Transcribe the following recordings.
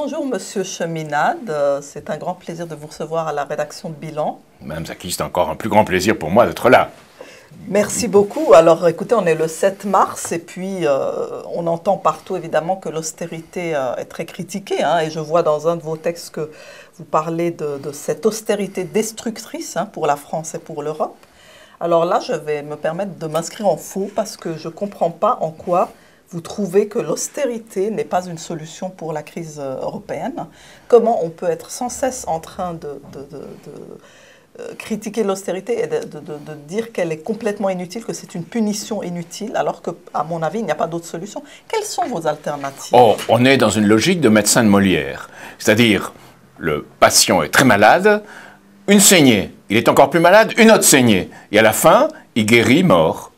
Bonjour Monsieur Cheminade, c'est un grand plaisir de vous recevoir à la rédaction de Bilan. Madame Zaki, c'est encore un plus grand plaisir pour moi d'être là. Merci beaucoup. Alors écoutez, on est le 7 mars et puis euh, on entend partout évidemment que l'austérité euh, est très critiquée. Hein, et je vois dans un de vos textes que vous parlez de, cette austérité destructrice hein, pour la France et pour l'Europe. Alors là, je vais me permettre de m'inscrire en faux parce que je ne comprends pas en quoi vous trouvez que l'austérité n'est pas une solution pour la crise euh, européenne. Comment on peut être sans cesse en train de, euh, critiquer l'austérité et de, dire qu'elle est complètement inutile, que c'est une punition inutile, alors qu'à mon avis, il n'y a pas d'autre solution. Quelles sont vos alternatives oh, On est dans une logique de médecin de Molière, c'est-à-dire le patient est très malade, une saignée, il est encore plus malade, une autre saignée, et à la fin, il guérit mort.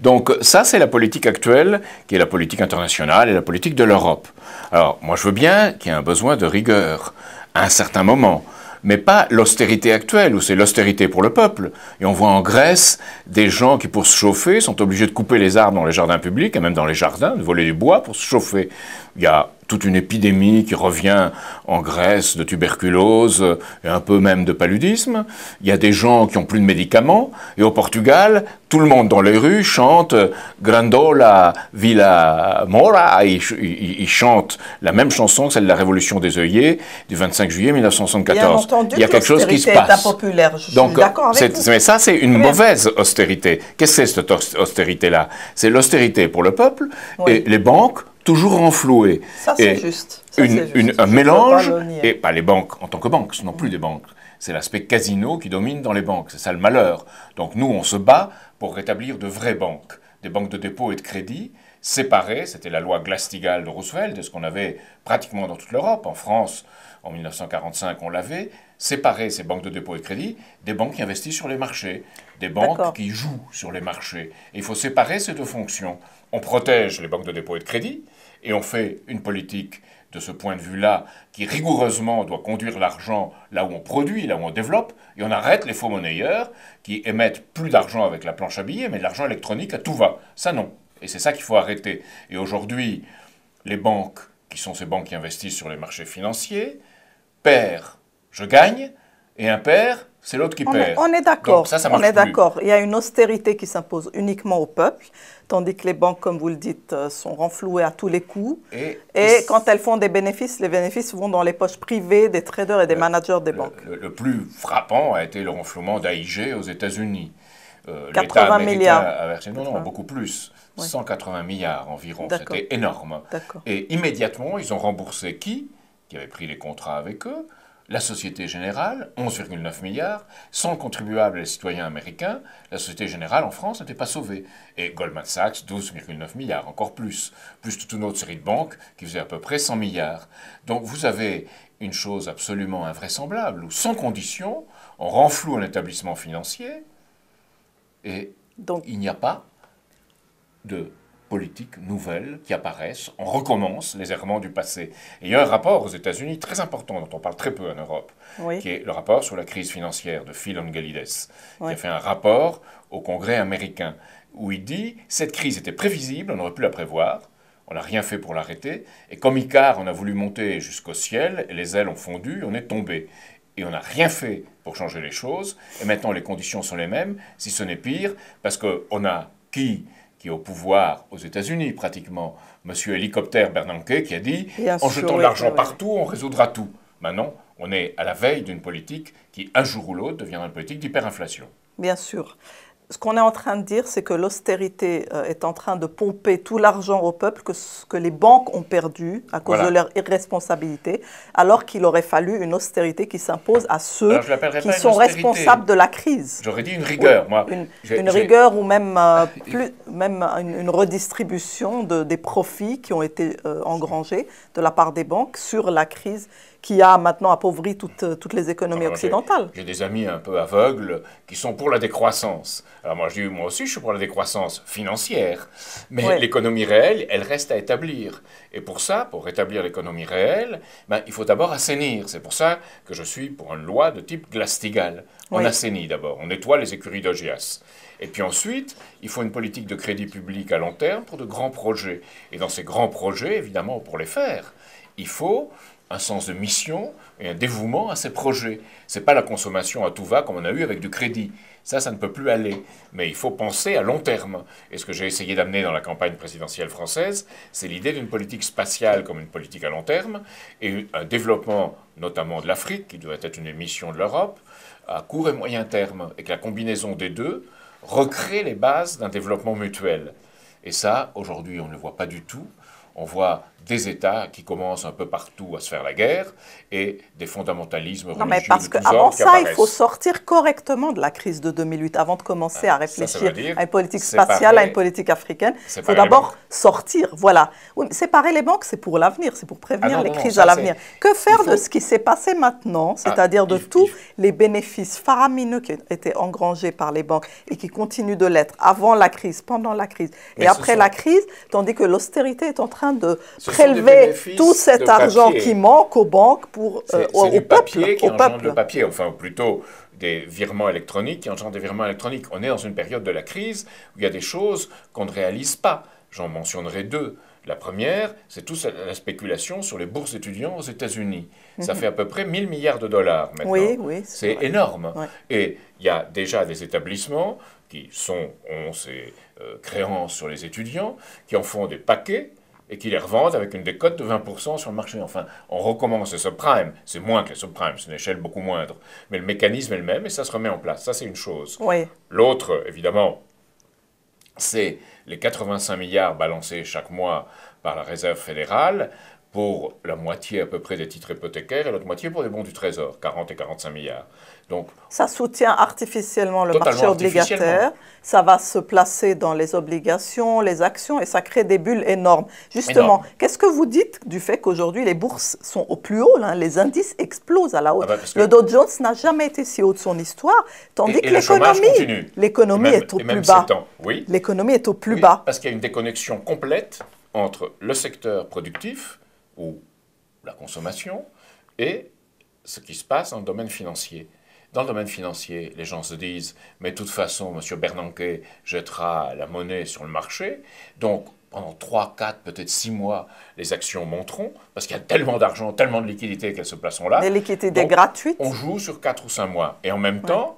Donc ça, c'est la politique actuelle, qui est la politique internationale et la politique de l'Europe. Alors, moi, je veux bien qu'il y ait un besoin de rigueur, à un certain moment, mais pas l'austérité actuelle, où c'est l'austérité pour le peuple. Et on voit en Grèce des gens qui, pour se chauffer, sont obligés de couper les arbres dans les jardins publics, et même dans les jardins, de voler du bois pour se chauffer. Il y a toute une épidémie qui revient en Grèce de tuberculose et un peu même de paludisme. Il y a des gens qui n'ont plus de médicaments. Et au Portugal, tout le monde dans les rues chante Grandola Villa Mora. Ils, chantent la même chanson que celle de la Révolution des œillets du 25 juillet 1974. Il y a quelque chose qui se passe. Populaire, je Donc, suis euh, avec vous. Mais ça, c'est une mauvaise austérité. Qu'est-ce que c'est cette austérité-là C'est l'austérité pour le peuple et les banques toujours renfloué. Ça, c'est juste. un mélange, et pas les banques en tant que banques, ce n'est plus des banques. C'est l'aspect casino qui domine dans les banques, c'est ça le malheur. Donc nous, on se bat pour rétablir de vraies banques, des banques de dépôt et de crédit, séparées, c'était la loi Glastigal de Roosevelt, de ce qu'on avait pratiquement dans toute l'Europe, en France, en 1945, on l'avait, séparer ces banques de dépôt et de crédit des banques qui investissent sur les marchés, des banques qui jouent sur les marchés. il faut séparer ces deux fonctions. On protège les banques de dépôt et de crédit et on fait une politique de ce point de vue-là qui rigoureusement doit conduire l'argent là où on produit, là où on développe, et on arrête les faux monnayeurs qui émettent plus d'argent avec la planche à billets, mais l'argent électronique à tout va. Ça non. Et c'est ça qu'il faut arrêter. Et aujourd'hui, les banques, qui sont ces banques qui investissent sur les marchés financiers, père je gagne, et un père c'est l'autre qui perd. on est d'accord. Ça, on est d'accord. Il y a une austérité qui s'impose uniquement au peuple, tandis que les banques, comme vous le dites, euh, sont renflouées à tous les coups. Et, quand elles font des bénéfices, les bénéfices vont dans les poches privées des traders et des managers des banques. Le, plus frappant a été le renflouement d'AIG aux États-Unis. 80 euh, milliards. non, non, beaucoup plus. 180 milliards environ. C'était énorme. Et immédiatement, ils ont remboursé qui qui avait pris les contrats avec eux, la Société Générale, 11,9 milliards, sans le contribuable et les citoyens américains, la Société Générale en France n'était pas sauvée. Et Goldman Sachs, 12,9 milliards, encore plus, plus toute une autre série de banques qui faisait à peu près 100 milliards. Donc vous avez une chose absolument invraisemblable, où sans condition, on renfloue un établissement financier, et Donc. il n'y a pas de politiques nouvelles qui apparaissent. On recommence les errements du passé. il y a un rapport aux États-Unis très important dont on parle très peu en Europe, qui est le rapport sur la crise financière de Phil Angelides, qui a fait un rapport au Congrès américain où il dit cette crise était prévisible, on aurait pu la prévoir. On n'a rien fait pour l'arrêter. Et comme Icar, on a voulu monter jusqu'au ciel, et les ailes ont fondu, on est tombé et on n'a rien fait pour changer les choses. Et maintenant, les conditions sont les mêmes, si ce n'est pire, parce qu'on a qui qui est au pouvoir aux États-Unis pratiquement, Monsieur Hélicoptère Bernanke, qui a dit en jetant de l'argent partout, on résoudra tout. Maintenant, on est à la veille d'une politique qui, un jour ou l'autre, deviendra une politique d'hyperinflation. Bien sûr ce qu'on est en train de dire, c'est que l'austérité euh, est en train de pomper tout l'argent au peuple que, les banques ont perdu à cause de leur irresponsabilité, alors qu'il aurait fallu une austérité qui s'impose à ceux qui sont responsables de la crise. J'aurais dit une rigueur, moi. Une, rigueur ou même, euh, ah, plus, une, redistribution de, des profits qui ont été euh, engrangés de la part des banques sur la crise qui a maintenant appauvri toutes, euh, les économies ah, occidentales. J'ai des amis un peu aveugles qui sont pour la décroissance. Alors moi, je dis, moi aussi, je suis pour la décroissance financière, mais l'économie réelle, elle reste à établir. Et pour ça, pour rétablir l'économie réelle, ben, il faut d'abord assainir. C'est pour ça que je suis pour une loi de type glastigal. On assainit d'abord, on nettoie les écuries d'Ogias. Et puis ensuite, il faut une politique de crédit public à long terme pour de grands projets. Et dans ces grands projets, évidemment, pour les faire, il faut un sens de mission et un dévouement à ses projets. Ce n'est pas la consommation à tout va comme on a eu avec du crédit. Ça, ça ne peut plus aller. Mais il faut penser à long terme. Et ce que j'ai essayé d'amener dans la campagne présidentielle française, c'est l'idée d'une politique spatiale comme une politique à long terme et un développement notamment de l'Afrique, qui doit être une émission de l'Europe, à court et moyen terme. Et que la combinaison des deux recrée les bases d'un développement mutuel. Et ça, aujourd'hui, on ne le voit pas du tout. On voit des États qui commencent un peu partout à se faire la guerre et des fondamentalismes religieux. Non, mais parce qu'avant ça, il faut sortir correctement de la crise de 2008, avant de commencer à ah, réfléchir à une politique spatiale, à une politique africaine. Il faut d'abord sortir. Voilà. séparer les banques, c'est pour l'avenir, c'est pour prévenir ah les crises à l'avenir. Que faire de ce qui s'est passé maintenant, ah, c'est-à-dire de tous les bénéfices faramineux qui étaient engrangés par les banques et qui continuent de l'être avant la crise, pendant la crise et après la crise, tandis que l'austérité est en train de prélever tout cet argent qui manque aux banques pour euh, au, papier au Le papier, enfin plutôt des virements électroniques qui engendrent des virements électroniques. On est dans une période de la crise où il y a des choses qu'on ne réalise pas. J'en mentionnerai deux. La première, c'est toute la spéculation sur les bourses étudiants aux États-Unis. Ça mhm. fait à peu près 1000 milliards de dollars maintenant. Oui, oui, c'est énorme. Et il y a déjà des établissements qui sont, ont ces euh, créances sur les étudiants, qui en font des paquets et qui les revendent avec une décote de 20% sur le marché. Enfin, on recommence le subprime. C'est moins que le subprime, c'est une échelle beaucoup moindre. Mais le mécanisme est le même et ça se remet en place. Ça, c'est une chose. L'autre, évidemment, c'est les 85 milliards balancés chaque mois par la Réserve fédérale pour la moitié à peu près des titres hypothécaires et l'autre moitié pour les bons du Trésor, 40 et 45 milliards ça soutient artificiellement le marché obligataire, ça va se placer dans les obligations, les actions, et ça crée des bulles énormes. Justement, qu'est-ce que vous dites du fait qu'aujourd'hui les bourses sont au plus haut, hein, les indices explosent à la hausse ah bah Le Dow Jones n'a jamais été si haut de son histoire, tandis que l'économie, l'économie est au plus bas. L'économie est au plus bas. Parce qu'il y a une déconnexion complète entre le secteur productif ou la consommation et ce qui se passe dans le domaine financier. Dans le domaine financier, les gens se disent, mais de toute façon, M. Bernanke jettera la monnaie sur le marché, donc pendant 3, 4, peut-être 6 mois, les actions monteront, parce qu'il y a tellement d'argent, tellement de liquidités qu'elles se placeront là. Les liquidités donc, gratuites. On joue sur 4 ou 5 mois. Et en même temps,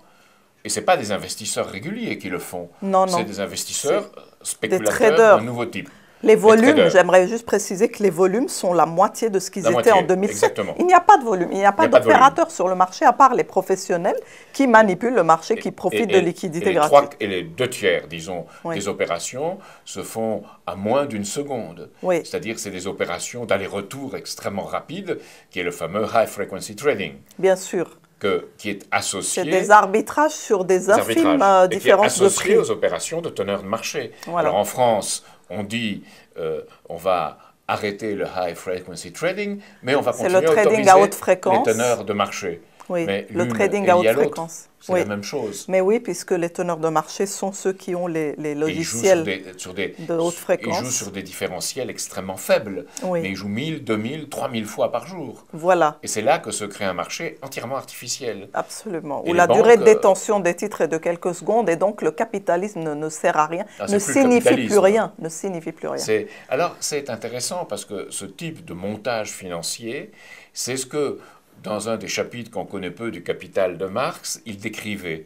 et ce pas des investisseurs réguliers qui le font, non, c'est des investisseurs spéculateurs de nouveau type. Les volumes, j'aimerais juste préciser que les volumes sont la moitié de ce qu'ils étaient en 2007. Exactement. Il n'y a pas de volume, il n'y a pas d'opérateur sur le marché à part les professionnels qui manipulent le marché, qui profitent de liquidités gratuites. Trois, et les deux tiers, disons, des opérations se font à moins d'une seconde. Oui. C'est-à-dire c'est des opérations d'aller-retour extrêmement rapides, qui est le fameux high frequency trading. Bien sûr. Que, qui est associé. C'est des arbitrages sur des, infimes euh, différences associé aux opérations de teneur de marché. Voilà. Alors en France, on dit euh, on va arrêter le high frequency trading, mais on va continuer le trading à, haute fréquence. les teneurs de marché. Oui, le trading à haute fréquence. C'est la même chose. Mais oui, puisque les teneurs de marché sont ceux qui ont les, logiciels sur des, sur des, de haute fréquence. Ils jouent sur des différentiels extrêmement faibles. Mais ils jouent 1000, 2000, 3000 fois par jour. Voilà. Et c'est là que se crée un marché entièrement artificiel. Absolument. Où la durée de euh, détention des titres est de quelques secondes et donc le capitalisme ne, sert à rien, ah, ne, signifie rien ne signifie plus rien. Alors c'est intéressant parce que ce type de montage financier, c'est ce que dans un des chapitres qu'on connaît peu du Capital de Marx, il décrivait,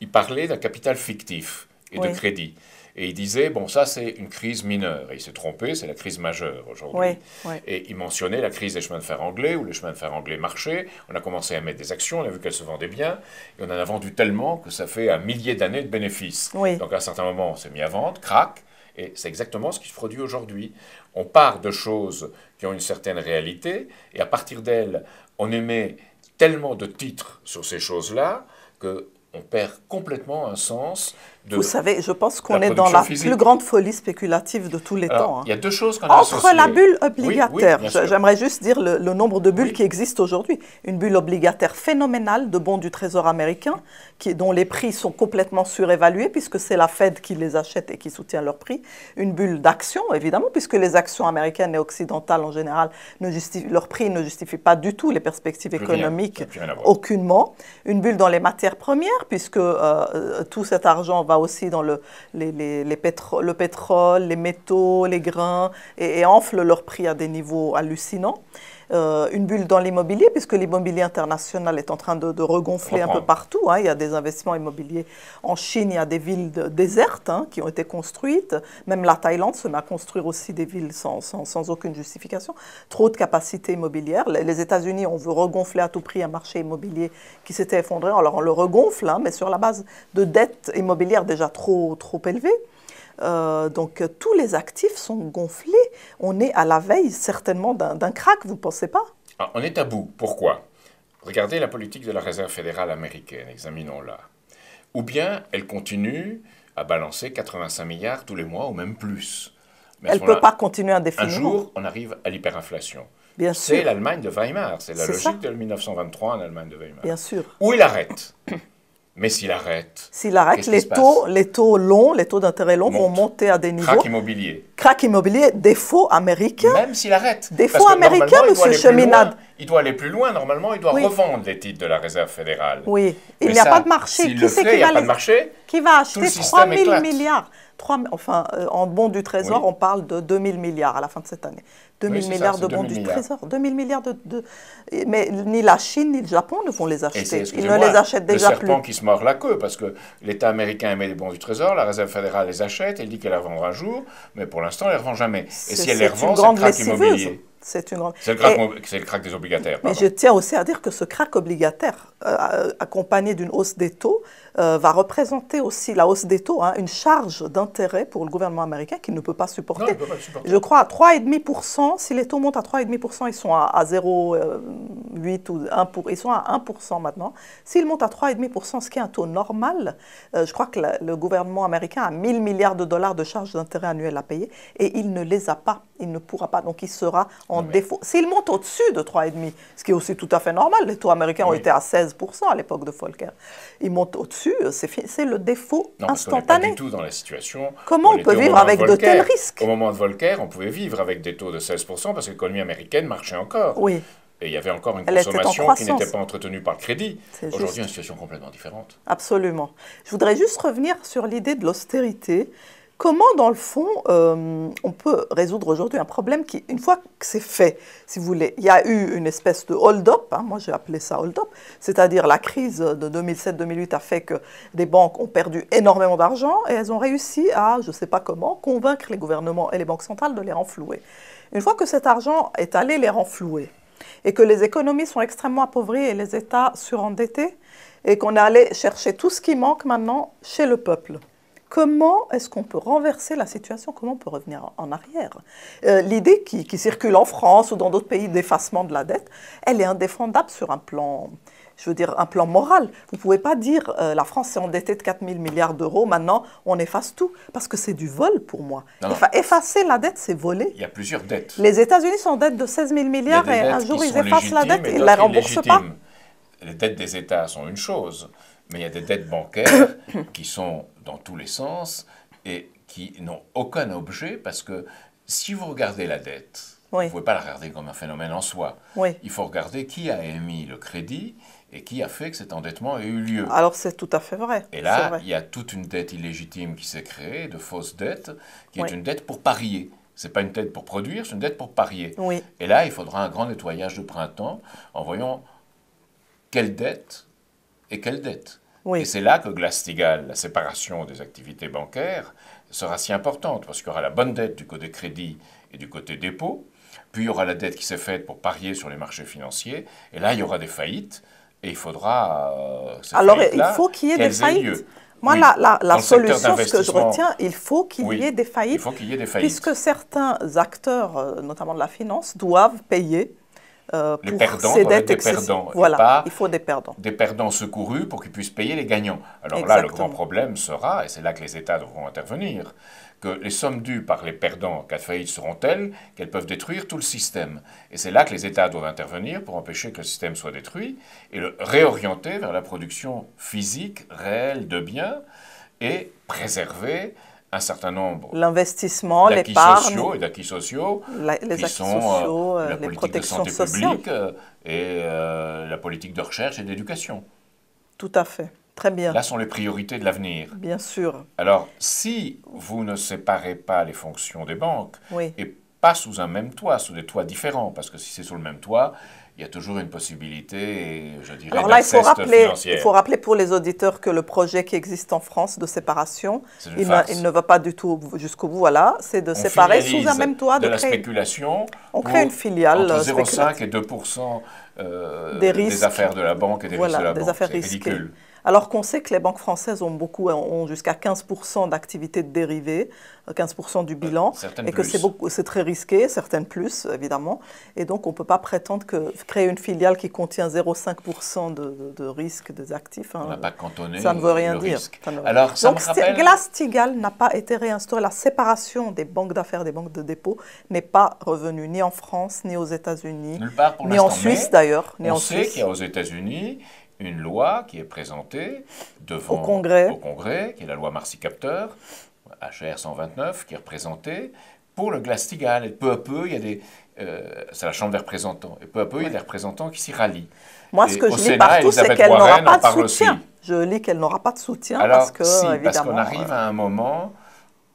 il parlait d'un capital fictif et de crédit. Et il disait, bon, ça c'est une crise mineure. Et il s'est trompé, c'est la crise majeure aujourd'hui. Et il mentionnait la crise des chemins de fer anglais, où les chemins de fer anglais marchaient. On a commencé à mettre des actions, on a vu qu'elles se vendaient bien. Et on en a vendu tellement que ça fait un millier d'années de bénéfices. Donc à un certain moment, on s'est mis à vendre, crac. Et c'est exactement ce qui se produit aujourd'hui. On part de choses qui ont une certaine réalité, et à partir d'elles, on émet tellement de titres sur ces choses-là qu'on perd complètement un sens vous savez, je pense qu'on est dans la plus grande folie spéculative de tous les temps. Hein. Il y a deux choses qu'on Entre la bulle obligataire, j'aimerais juste dire le, nombre de bulles qui existent aujourd'hui. Une bulle obligataire phénoménale de bons du Trésor américain, qui, dont les prix sont complètement surévalués, puisque c'est la Fed qui les achète et qui soutient leur prix. Une bulle d'actions, évidemment, puisque les actions américaines et occidentales en général, ne justifient, prix ne justifie pas du tout les perspectives économiques, aucunement. Une bulle dans les matières premières, puisque euh, euh, tout cet argent va aussi dans le, pétrole, les métaux, les grains, et, enflent enfle leur prix à des niveaux hallucinants. Euh, une bulle dans l'immobilier, puisque l'immobilier international est en train de, regonfler un peu partout. Hein. Il y a des investissements immobiliers en Chine, il y a des villes désertes hein, qui ont été construites. Même la Thaïlande se met à construire aussi des villes sans, aucune justification. Trop de capacités immobilières. Les, États-Unis, on veut regonfler à tout prix un marché immobilier qui s'était effondré. Alors on le regonfle, hein, mais sur la base de dettes immobilières déjà trop, trop élevées. Euh, donc tous les actifs sont gonflés. On est à la veille certainement d'un crack, vous ne pensez pas ah, On est à bout. Pourquoi Regardez la politique de la Réserve fédérale américaine, examinons-la. Ou bien elle continue à balancer 85 milliards tous les mois ou même plus. elle ne peut pas continuer indéfiniment. Un jour, on arrive à l'hyperinflation. C'est l'Allemagne de Weimar, c'est la logique de 1923 en Allemagne de Weimar. Bien sûr. Où il arrête Mais s'il arrête. S'il arrête, les taux, les taux longs, les taux d'intérêt longs vont monter à des niveaux. Crac immobilier. Crack immobilier, défaut américain. Même s'il arrête. Défaut américain, monsieur Cheminade. Il doit aller plus loin, normalement, il doit revendre les titres de la réserve fédérale. Oui, il n'y a pas de marché. Qui le fait, qui n'y a de marché. Qui va acheter 3 000 milliards 3... Enfin, euh, en bon du Trésor, on parle de 2 000 milliards à la fin de cette année. 2000 000 milliards de bons du Trésor. 000 milliards de, Mais ni la Chine ni le Japon ne vont les acheter. Ils ne les achètent déjà plus. Le serpent qui se mord la queue, parce que l'État américain émet des bons du Trésor, la Réserve fédérale les achète, elle dit qu'elle les vendra un jour, mais pour l'instant, elle ne les revend jamais. Et si elle les revend, c'est le crack immobilier. C'est une grande... le, crack, le crack des obligataires. Mais je tiens aussi à dire que ce crack obligataire, euh, accompagné d'une hausse des taux, euh, va représenter aussi la hausse des taux, hein, une charge d'intérêt pour le gouvernement américain qu'il ne peut pas supporter. peut pas supporter. Je crois à 3,5%, si les taux montent à 3,5%, ils sont à, 0,8 euh, ou 1 pour, ils sont à 1% maintenant. S'ils montent à 3,5%, ce qui est un taux normal, euh, je crois que le gouvernement américain a 000 milliards de dollars de charges d'intérêt annuelles à payer et il ne les a pas, il ne pourra pas, donc il sera en défaut. S'il monte au-dessus de 3,5%, ce qui est aussi tout à fait normal, les taux américains ont été à 16% à l'époque de Volcker, ils montent au-dessus c'est le défaut instantané. tout dans la situation. Comment on, peut vivre avec de, tels risques Au moment de Volcker, on pouvait vivre avec des taux de 16% parce que l'économie américaine marchait encore. Oui. Et il y avait encore une consommation qui n'était pas entretenue par le crédit. Aujourd'hui, une situation complètement différente. Absolument. Je voudrais juste revenir sur l'idée de l'austérité Comment, dans le fond, euh, on peut résoudre aujourd'hui un problème qui, une fois que c'est fait, si vous voulez, il y a eu une espèce de hold-up, hein, moi j'ai appelé ça hold-up, c'est-à-dire la crise de 2007-2008 a fait que des banques ont perdu énormément d'argent et elles ont réussi à, je ne sais pas comment, convaincre les gouvernements et les banques centrales de les renflouer. Une fois que cet argent est allé les renflouer et que les économies sont extrêmement appauvries et les États surendettés et qu'on est allé chercher tout ce qui manque maintenant chez le peuple, comment est-ce qu'on peut renverser la situation, comment on peut revenir en arrière. Euh, l'idée qui, circule en France ou dans d'autres pays d'effacement de la dette, elle est indéfendable sur un plan, je veux dire, un plan moral. Vous ne pouvez pas dire euh, la France s'est endettée de 4 000 milliards d'euros, maintenant on efface tout, parce que c'est du vol pour moi. effacer la dette, c'est voler. Il y a plusieurs dettes. Les États-Unis sont en dette de 16 000 milliards et un jour ils effacent la dette et ils ne la remboursent pas. Les dettes des États sont une chose, mais il y a des dettes bancaires qui sont dans tous les sens et qui n'ont aucun objet parce que si vous regardez la dette, vous ne pouvez pas la regarder comme un phénomène en soi. Il faut regarder qui a émis le crédit et qui a fait que cet endettement ait eu lieu. Alors c'est tout à fait vrai. Et là, il y a toute une dette illégitime qui s'est créée, de fausses dettes, qui est une dette pour parier. Ce n'est pas une dette pour produire, c'est une dette pour parier. Et là, il faudra un grand nettoyage de printemps en voyant quelle dette et quelle dette. Et c'est là que Glass-Steagall, la séparation des activités bancaires, sera si importante, parce qu'il y aura la bonne dette du côté crédit et du côté dépôt, puis il y aura la dette qui s'est faite pour parier sur les marchés financiers, et là il y aura des faillites, et il faudra... Euh, Alors il faut qu'il y ait des faillites. Moi, la, la solution, que je retiens, il faut qu'il y ait des faillites. Il faut qu'il y ait des faillites. Puisque certains acteurs, euh, notamment de la finance, doivent payer euh, les perdants, Perdants, voilà, il faut des perdants. Des perdants secourus pour qu'ils puissent payer les gagnants. Alors là, le grand problème sera, et c'est là que les États devront intervenir, que les sommes dues par les perdants en cas de faillite seront telles qu'elles peuvent détruire tout le système. Et c'est là que les États doivent intervenir pour empêcher que le système soit détruit et le réorienter vers la production physique réelle de biens et préserver un certain nombre l'investissement, les sociaux et d'acquis sociaux, les qui sont sociaux, euh, euh, la les protections de santé sociales. publique euh, et la politique de recherche et d'éducation. Tout à fait. Très bien. Là sont les priorités de l'avenir. Bien sûr. Alors, si vous ne séparez pas les fonctions des banques, et pas sous un même toit, sous des toits différents, parce que si c'est sous le même toit, il y a toujours une possibilité, je dirais, Alors là, il faut, rappeler, il faut rappeler pour les auditeurs que le projet qui existe en France de séparation, il ne, va pas du tout jusqu'au bout. Voilà, c'est de séparer sous un même toit. De, la spéculation. On crée une filiale. Entre 0,5 euh, et 2 euh, des, affaires de la banque et des risques de la banque. Alors qu'on sait que les banques françaises ont beaucoup, hein, ont jusqu'à 15% d'activités de dérivés, 15% euh, du euh, bilan, et que c'est très risqué, certaines plus évidemment, et donc on ne peut pas prétendre que créer une filiale qui contient 0,5% de, de, risque des actifs, hein, pas cantonné ça ne veut rien dire. Alors, donc rappelle... Glass-Steagall n'a pas été réinstauré, la séparation des banques d'affaires des banques de dépôt n'est pas revenue ni en France, ni aux États-Unis, ni en Suisse d'ailleurs, ni on en sait qu'il aux États-Unis une loi qui est présentée devant au Congrès, qui est la loi Marcy-Capteur, HR 129, qui est représentée pour le glastigal. Et peu à peu, il y a des, euh, c'est la Chambre des représentants. Et peu à peu, il y a des représentants qui s'y rallient. Moi, ce que je lis partout, c'est qu'elle n'aura pas de soutien. Je lis qu'elle n'aura pas de soutien Alors, si, parce qu'on arrive à un moment euh,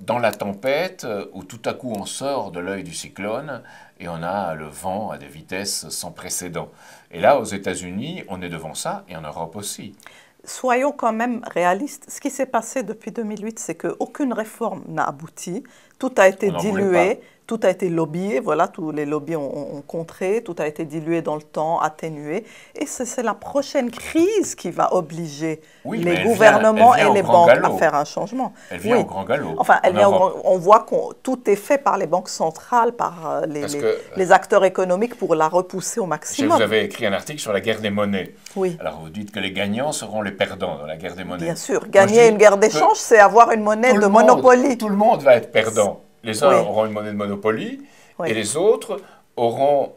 dans la tempête euh, où tout à coup on sort de l'œil du cyclone et on a le vent à des vitesses sans précédent. Et là, aux États-Unis, on est devant ça et en Europe aussi. Soyons quand même réalistes. Ce qui s'est passé depuis 2008, c'est qu'aucune réforme n'a abouti. Tout a été dilué tout a été lobbyé, voilà, tous les lobbies ont, contré, tout a été dilué dans le temps, atténué. Et c'est la prochaine crise qui va obliger les gouvernements et les banques à faire un changement. Elle vient au grand galop. Enfin, on voit que tout est fait par les banques centrales, par euh, euh, les, acteurs économiques pour la repousser au maximum. Vous avez écrit un article sur la guerre des monnaies. Oui. Alors vous dites que les gagnants seront les perdants dans la guerre des monnaies. Bien sûr, gagner une guerre d'échange, c'est avoir une monnaie de monopole. Tout le monde va être perdant. Les uns auront une monnaie de Monopoly et les autres auront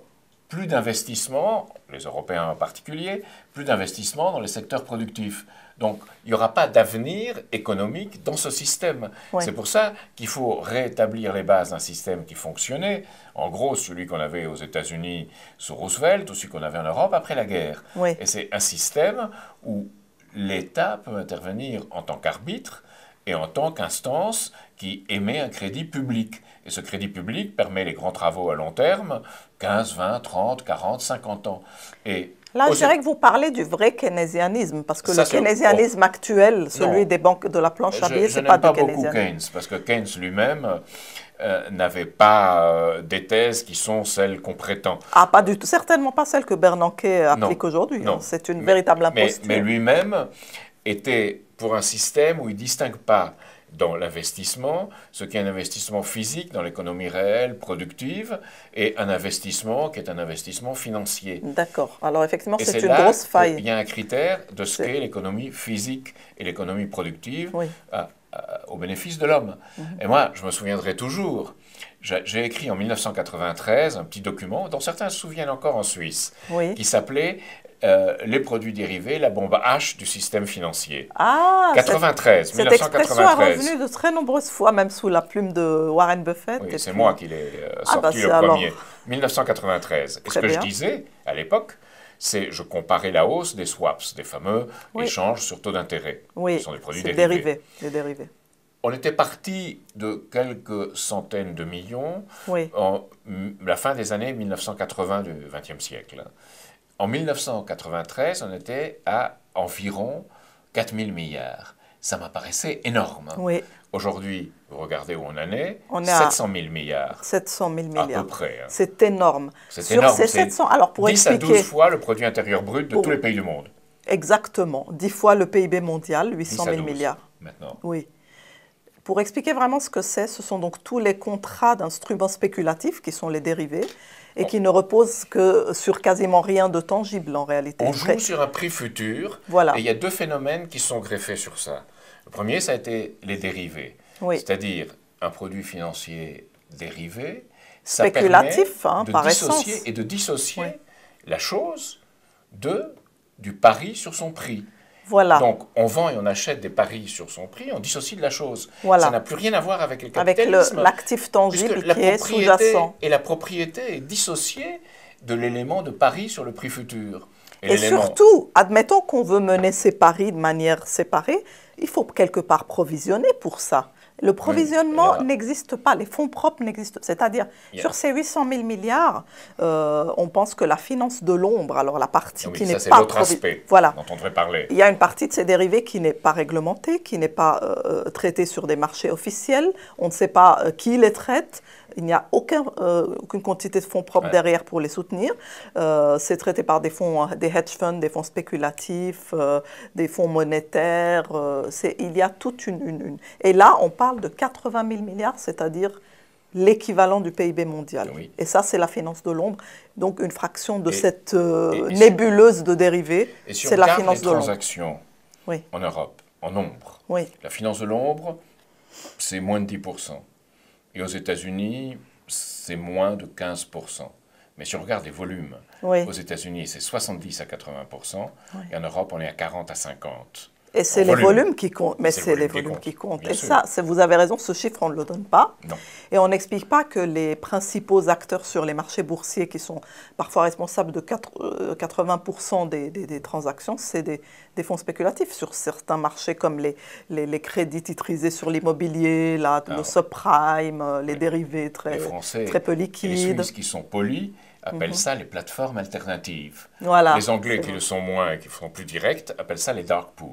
plus d'investissements, les Européens en particulier, plus d'investissements dans les secteurs productifs. Donc il n'y aura pas d'avenir économique dans ce système. C'est pour ça qu'il faut rétablir les bases d'un système qui fonctionnait, en gros celui qu'on avait aux États-Unis sous Roosevelt ou celui qu'on avait en Europe après la guerre. Et c'est un système où l'État peut intervenir en tant qu'arbitre et en tant qu'instance qui émet un crédit public. Et ce crédit public permet les grands travaux à long terme, 15, 20, 30, 40, 50 ans. Et Là, je dirais que vous parlez du vrai keynésianisme, parce que le keynésianisme actuel, celui des banques de la planche à billets, c'est pas, pas du keynésianisme. Je pas beaucoup Keynes, parce que Keynes lui-même euh, n'avait pas euh, des thèses qui sont celles qu'on prétend. Ah, pas du tout. Certainement pas celles que Bernanke applique aujourd'hui. Hein. C'est une véritable imposture. Mais, mais lui-même était pour un système où il ne distingue pas dans l'investissement, ce qui est un investissement physique dans l'économie réelle, productive, et un investissement qui est un investissement financier. D'accord. Alors effectivement, c'est une grosse faille. Il y a un critère de ce qu'est l'économie physique et l'économie productive au bénéfice de l'homme. Mhm. Et moi, je me souviendrai toujours j'ai écrit en 1993 un petit document dont certains se souviennent encore en Suisse, qui s'appelait euh, Les produits dérivés, la bombe H du système financier. Ah 93, 1993. Cette expression est revenue de très nombreuses fois, même sous la plume de Warren Buffett. Oui, c'est moi qui l'ai euh, ah, sorti bah, le 1993. Et ce que je disais à l'époque, c'est je comparais la hausse des swaps, des fameux échanges sur taux d'intérêt. Oui, ce sont des produits dérivés. dérivés. Des dérivés on était parti de quelques centaines de millions à en la fin des années 1980 du XXe siècle. En 1993, on était à environ 4 000 milliards. Ça m'apparaissait énorme. Hein. Oui. Aujourd'hui, regardez où on en est, on est 700 000 milliards. 700 000 milliards. À peu près. Hein. C'est énorme. C'est Ces 700, alors pour 10 à 12 fois le produit intérieur brut de oh. tous les pays du monde. Exactement. 10 fois le PIB mondial, 800 000 milliards. Maintenant. Oui. Pour expliquer vraiment ce que c'est, ce sont donc tous les contrats d'instruments spéculatifs qui sont les dérivés et qui ne reposent que sur quasiment rien de tangible en réalité. On joue sur un prix futur voilà. et il y a deux phénomènes qui sont greffés sur ça. Le premier, ça a été les dérivés, c'est-à-dire un produit financier dérivé, ça spéculatif permet hein, de dissocier et de dissocier la chose de, du pari sur son prix. Donc, on vend et on achète des paris sur son prix, on dissocie de la chose. Voilà. Ça n'a plus rien à voir avec le capitalisme. Avec l'actif tangible qui est sous-jacent. Et la propriété est dissociée de l'élément de pari sur le prix futur. et surtout, admettons qu'on veut mener ces paris de manière séparée, il faut quelque part provisionner pour ça. Le provisionnement n'existe pas, les fonds propres n'existent pas. C'est-à-dire, sur ces 800 000 milliards, euh, on pense que la finance de l'ombre, alors la partie ah qui n'est pas... l'autre voilà. on devrait parler. Il y a une partie de ces dérivés qui n'est pas réglementée, qui n'est pas euh, traitée sur des marchés officiels. On ne sait pas euh, qui les traite. Il n'y a aucun, euh, aucune quantité de fonds propres derrière pour les soutenir. Euh, c'est traité par des fonds, hein, des hedge funds, des fonds spéculatifs, euh, des fonds monétaires. il y a toute une, une, Et là, on parle de 80 000 milliards, c'est-à-dire l'équivalent du PIB mondial. Et ça, c'est la finance de l'ombre. Donc, une fraction de cette nébuleuse de dérivés, c'est la finance de l'ombre. transactions oui. en Europe, en nombre, oui. la finance de l'ombre, c'est moins de 10%. Et aux États-Unis, c'est moins de 15%. Mais si on regarde les volumes, aux États-Unis, c'est 70 à 80%, et en Europe, on est à 40 à 50. Et c'est les volumes qui comptent. Mais c'est les volumes qui comptent. Et ça, vous avez raison, ce chiffre, on ne le donne pas. Et on n'explique pas que les principaux acteurs sur les marchés boursiers, qui sont parfois responsables de 80% euh, des, des, transactions, c'est des, fonds spéculatifs sur certains marchés comme les, les, crédits titrisés sur l'immobilier, le subprime, euh, les dérivés très, très peu liquides. les Suisses qui sont polis appellent mhm. ça les plateformes alternatives. les Anglais qui le sont moins, et qui font plus direct, appellent ça les dark pools.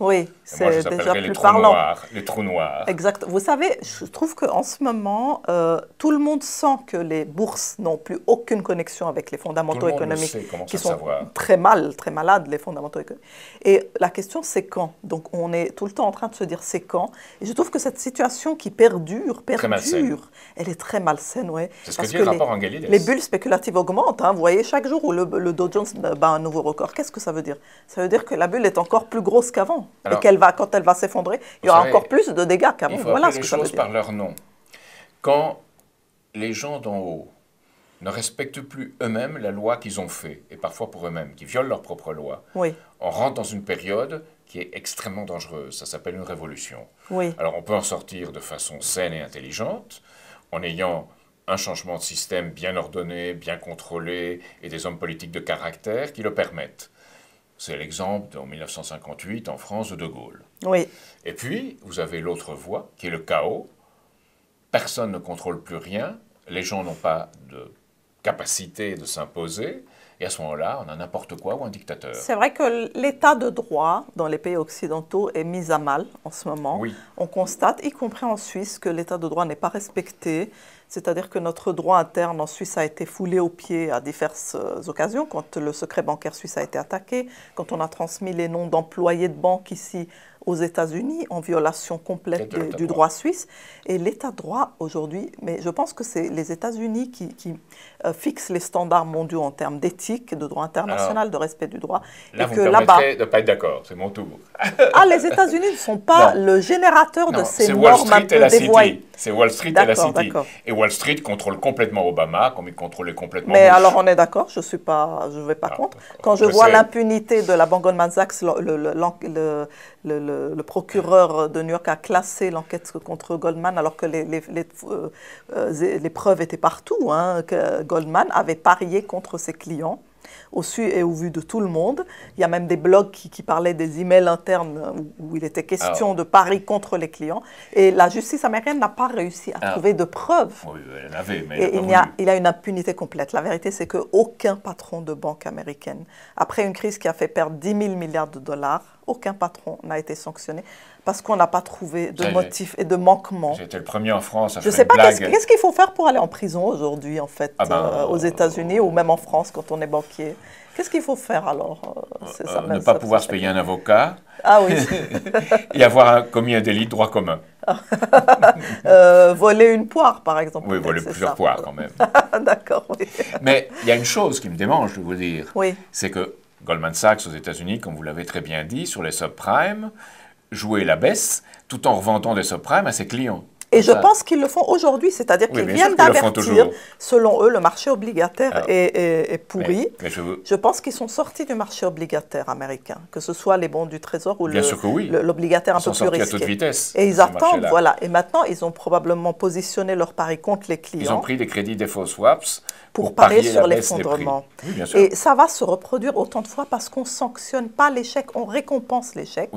Oui, c'est déjà plus trous parlant. les trous noirs. Exact. Vous savez, je trouve qu'en ce moment, euh, tout le monde sent que les bourses n'ont plus aucune connexion avec les fondamentaux économiques, qui sont très mal, très malades les fondamentaux économiques. Et la question, c'est quand. Donc, on est tout le temps en train de se dire c'est quand. Et je trouve que cette situation qui perdure, perdure, elle est très malsaine, ouais. C'est ce que dit le rapport les, Les bulles spéculatives augmente. Hein. Vous voyez, chaque jour où le, le Dow Jones bat un nouveau record, qu'est-ce que ça veut dire Ça veut dire que la bulle est encore plus grosse qu'avant. Et qu'elle va, quand elle va s'effondrer, il y aura encore plus de dégâts qu'avant. Voilà ce que ça veut dire. par leur nom. Quand les gens d'en haut ne respectent plus eux-mêmes la loi qu'ils ont faite, et parfois pour eux-mêmes, qui violent leur propre loi, oui. on rentre dans une période qui est extrêmement dangereuse. Ça s'appelle une révolution. Oui. Alors on peut en sortir de façon saine et intelligente, en ayant un changement de système bien ordonné, bien contrôlé, et des hommes politiques de caractère qui le permettent. C'est l'exemple en 1958 en France de De Gaulle. Oui. Et puis, vous avez l'autre voie, qui est le chaos. Personne ne contrôle plus rien, les gens n'ont pas de capacité de s'imposer, et à ce moment-là, on a n'importe quoi ou un dictateur. C'est vrai que l'état de droit dans les pays occidentaux est mis à mal en ce moment. On constate, y compris en Suisse, que l'état de droit n'est pas respecté c'est-à-dire que notre droit interne en Suisse a été foulé aux pieds à diverses euh, occasions, quand le secret bancaire suisse a été attaqué, quand on a transmis les noms d'employés de banque ici aux États-Unis en violation complète du droit suisse. Et l'état de droit aujourd'hui, mais je pense que c'est les États-Unis qui, euh, fixent les standards mondiaux en termes d'éthique, de droit international, de respect du droit. Là, et vous que de ne pas être d'accord, c'est mon tour. ah, les États-Unis ne sont pas le générateur de ces normes et la dévoyées. C'est Wall Street et la City. Et Wall Street contrôle complètement Obama, comme il contrôlait complètement. Mais alors on est d'accord, je suis pas, je vais pas ah, contre. Quand je, vois l'impunité de la banque Goldman Sachs, le, le, le le procureur de New York a classé l'enquête contre Goldman alors que les, euh, euh, preuves étaient partout, hein, que Goldman avait parié contre ses clients au su et au vu de tout le monde. Il y a même des blogs qui, parlaient des emails internes où, il était question de paris contre les clients. Et la justice américaine n'a pas réussi à ah. trouver de preuves. avait, mais il, y a, a, une impunité complète. La vérité, c'est qu'aucun patron de banque américaine, après une crise qui a fait perdre 10 000 milliards de dollars, aucun patron n'a été sanctionné parce qu'on n'a pas trouvé de motifs et de manquements. J'étais le premier en France à Je ne sais pas qu'est-ce qu'il faut faire pour aller en prison aujourd'hui, en fait, ah ben, euh, aux États-Unis ou même en France quand on est banquier. Qu'est-ce qu'il faut faire alors euh, euh, Ne pas pouvoir se payer un avocat. Ah oui. et avoir commis un délit de droit commun. Ah. voler une poire, par exemple. Oui, voler plusieurs poires quand même. D'accord, oui. Mais il y a une chose qui me démange, je vous dire. Oui. C'est que Goldman Sachs aux États-Unis, comme vous l'avez très bien dit, sur les subprimes, jouait la baisse tout en revendant des subprimes à ses clients. Et je pense qu'ils le font aujourd'hui, c'est-à-dire qu'ils viennent d'avertir. Selon eux, le marché obligataire ah. est, pourri. je, pense qu'ils sont sortis du marché obligataire américain, que ce soit les bons du Trésor ou l'obligataire un peu plus risqué. À toute vitesse, et ils attendent, voilà. Et maintenant, ils ont probablement positionné leur pari contre les clients. Ils ont pris des crédits des faux swaps pour, parier, sur l'effondrement. et ça va se reproduire autant de fois parce qu'on sanctionne pas l'échec, on récompense l'échec.